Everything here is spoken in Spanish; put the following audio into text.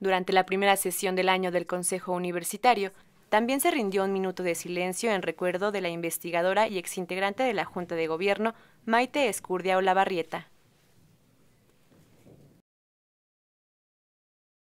Durante la primera sesión del año del Consejo Universitario, también se rindió un minuto de silencio en recuerdo de la investigadora y exintegrante de la Junta de Gobierno, Maite Escurdia Olavarrieta.